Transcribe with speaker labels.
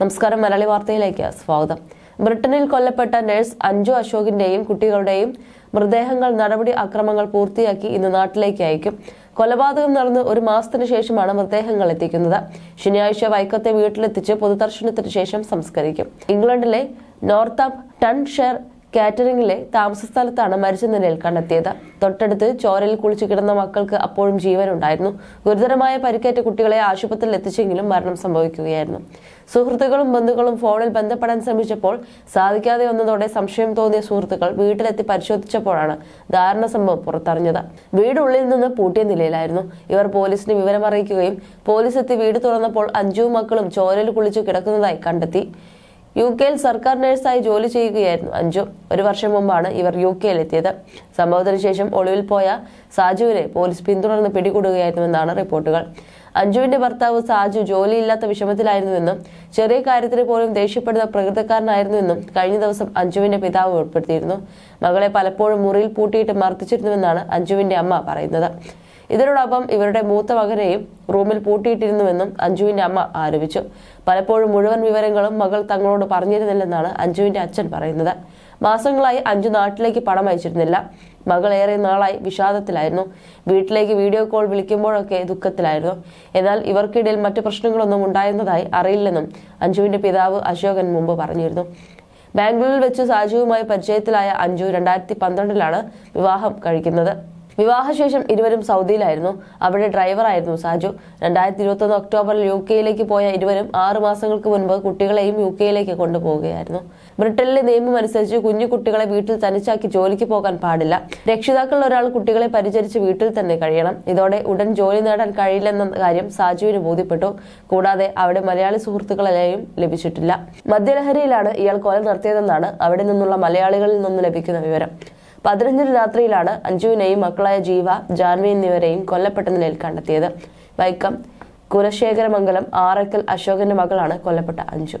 Speaker 1: നമസ്കാരം മലയാളി വാർത്തയിലേക്ക് സ്വാഗതം ബ്രിട്ടനിൽ കൊല്ലപ്പെട്ട നഴ്സ് അഞ്ജു അശോകിന്റെയും കുട്ടികളുടെയും മൃതദേഹങ്ങൾ നടപടി അക്രമങ്ങൾ പൂർത്തിയാക്കി ഇന്ന് നാട്ടിലേക്ക് അയക്കും കൊലപാതകം നടന്ന് ഒരു മാസത്തിന് ശേഷമാണ് മൃതദേഹങ്ങൾ എത്തിക്കുന്നത് ശനിയാഴ്ച വൈക്കത്തെ വീട്ടിലെത്തിച്ച് പൊതുദർശനത്തിന് ശേഷം സംസ്കരിക്കും ഇംഗ്ലണ്ടിലെ നോർത്ത് ടൺ ഷെയർ കാറ്ററിംഗിലെ താമസസ്ഥലത്താണ് മരിച്ച നിലയിൽ കണ്ടെത്തിയത് തൊട്ടടുത്ത് ചോരയിൽ കുളിച്ചു കിടന്ന മക്കൾക്ക് അപ്പോഴും ജീവനുണ്ടായിരുന്നു ഗുരുതരമായ പരിക്കേറ്റ കുട്ടികളെ ആശുപത്രിയിൽ എത്തിച്ചെങ്കിലും മരണം സംഭവിക്കുകയായിരുന്നു സുഹൃത്തുക്കളും ബന്ധുക്കളും ഫോണിൽ ബന്ധപ്പെടാൻ ശ്രമിച്ചപ്പോൾ സാധിക്കാതെ വന്നതോടെ സംശയം തോന്നിയ സുഹൃത്തുക്കൾ വീട്ടിലെത്തി പരിശോധിച്ചപ്പോഴാണ് ധാരണ സംഭവം പുറത്തറിഞ്ഞത് വീടുള്ളിൽ നിന്ന് പൂട്ടിയ നിലയിലായിരുന്നു ഇവർ പോലീസിന് വിവരമറിയിക്കുകയും പോലീസ് എത്തി വീട് തുറന്നപ്പോൾ അഞ്ചു മക്കളും ചോരയിൽ കുളിച്ചു കിടക്കുന്നതായി കണ്ടെത്തി യു കെയിൽ സർക്കാർ നഴ്സായി ജോലി ചെയ്യുകയായിരുന്നു അഞ്ചു ഒരു വർഷം മുമ്പാണ് ഇവർ യു കെയിൽ എത്തിയത് സംഭവത്തിന് ശേഷം ഒളിവിൽ പോയ സാജുവിനെ പോലീസ് പിന്തുടർന്ന് പിടികൂടുകയായിരുന്നുവെന്നാണ് റിപ്പോർട്ടുകൾ അഞ്ജുവിന്റെ ഭർത്താവ് സാജു ജോലിയില്ലാത്ത വിഷമത്തിലായിരുന്നുവെന്നും ചെറിയ കാര്യത്തിന് പോലും ദേഷ്യപ്പെടുന്ന പ്രകൃതക്കാരനായിരുന്നുവെന്നും കഴിഞ്ഞ ദിവസം അഞ്ജുവിന്റെ പിതാവ് ഉൾപ്പെടുത്തിയിരുന്നു മകളെ പലപ്പോഴും മുറിയിൽ പൂട്ടിയിട്ട് മർദ്ദിച്ചിരുന്നുവെന്നാണ് അഞ്ജുവിന്റെ അമ്മ പറയുന്നത് ഇതിനോടൊപ്പം ഇവരുടെ മൂത്ത മകനെയും റൂമിൽ പൂട്ടിയിട്ടിരുന്നുവെന്നും അഞ്ജുവിന്റെ അമ്മ ആരോപിച്ചു പലപ്പോഴും മുഴുവൻ വിവരങ്ങളും മകൾ തങ്ങളോട് പറഞ്ഞിരുന്നില്ലെന്നാണ് അഞ്ജുവിന്റെ അച്ഛൻ പറയുന്നത് മാസങ്ങളായി അഞ്ജു നാട്ടിലേക്ക് പണം അയച്ചിരുന്നില്ല മകൾ ഏറെ നാളായി വിഷാദത്തിലായിരുന്നു വീട്ടിലേക്ക് വീഡിയോ കോൾ വിളിക്കുമ്പോഴൊക്കെ ദുഃഖത്തിലായിരുന്നു എന്നാൽ ഇവർക്കിടയിൽ മറ്റു പ്രശ്നങ്ങളൊന്നും ഉണ്ടായിരുന്നതായി അറിയില്ലെന്നും അഞ്ജുവിന്റെ പിതാവ് അശോകൻ മുമ്പ് പറഞ്ഞിരുന്നു ബാംഗ്ലൂരിൽ വെച്ച് സാജുവുമായി പരിചയത്തിലായ അഞ്ജു രണ്ടായിരത്തി പന്ത്രണ്ടിലാണ് വിവാഹം കഴിക്കുന്നത് വിവാഹശേഷം ഇരുവരും സൗദിയിലായിരുന്നു അവിടെ ഡ്രൈവറായിരുന്നു സാജു രണ്ടായിരത്തി ഒന്ന് ഒക്ടോബറിൽ യു കെയിലേക്ക് പോയ ഇരുവരും ആറു മാസങ്ങൾക്ക് മുൻപ് കുട്ടികളെയും യു കെയിലേക്ക് കൊണ്ടുപോവുകയായിരുന്നു ബ്രിട്ടനിലെ നിയമം അനുസരിച്ച് കുഞ്ഞു കുട്ടികളെ വീട്ടിൽ തനിച്ചാക്കി ജോലിക്ക് പോകാൻ പാടില്ല രക്ഷിതാക്കളിൽ ഒരാൾ കുട്ടികളെ പരിചരിച്ച് വീട്ടിൽ തന്നെ കഴിയണം ഇതോടെ ഉടൻ ജോലി നേടാൻ കഴിയില്ലെന്ന കാര്യം സാജുവിന് ബോധ്യപ്പെട്ടു കൂടാതെ അവിടെ മലയാളി സുഹൃത്തുക്കളെയും ലഭിച്ചിട്ടില്ല മദ്യലഹരിയിലാണ് ഇയാൾ കൊല നടത്തിയതെന്നാണ് അവിടെ നിന്നുള്ള മലയാളികളിൽ നിന്ന് ലഭിക്കുന്ന വിവരം പതിനഞ്ചിന് രാത്രിയിലാണ് അഞ്ജുവിനെയും മക്കളായ ജീവ ജാൻവി എന്നിവരെയും കൊല്ലപ്പെട്ട നിലയിൽ കണ്ടെത്തിയത് വൈക്കം കുലശേഖരമംഗലം ആറക്കൽ അശോകന്റെ മകളാണ് കൊല്ലപ്പെട്ട അഞ്ജു